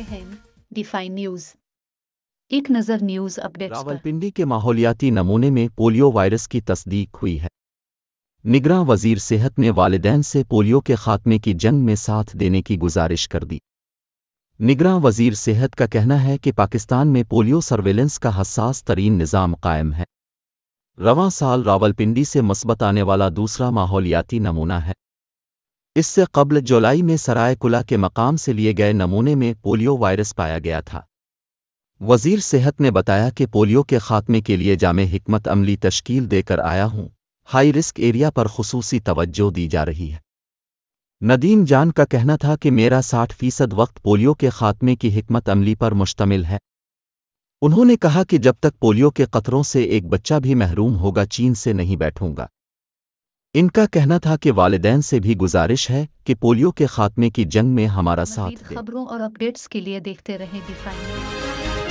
रहे हैं define news एक नजर न्यूज अपडेट रावलपिंडी के माहौलियाती नमूने में पोलियो वायरस की तस्दीक हुई है निगरां वजीर सेहत ने वालदेन से पोलियो के खात्मे की जंग में साथ देने की गुजारिश कर दी निगरां वजीर सेहत का कहना है कि पाकिस्तान में पोलियो सर्वेलेंस का हसास तरीन निज़ाम कायम है रवां साल रावलपिंडी से मस्बत आने वाला दूसरा माहौलियाती नमूना है इससे कबल जुलाई में सरायकुला के मकाम से लिए गए नमूने में पोलियो वायरस पाया गया था वजीर सेहत ने बताया कि पोलियो के खात्मे के लिए जाम हमत अमली तश्कील देकर आया हूं हाई रिस्क एरिया पर खसूसी तवज्जो दी जा रही है नदीम जान का कहना था कि मेरा साठ फीसद वक्त पोलियो के खात्मे की हमत अमली पर मुश्तमिल है उन्होंने कहा कि जब तक पोलियो के कतरों से एक बच्चा भी महरूम होगा चीन से नहीं बैठूंगा इनका कहना था कि वालदेन से भी गुजारिश है कि पोलियो के खात्मे की जंग में हमारा साथ खबरों और अपडेट्स के लिए देखते रहें दी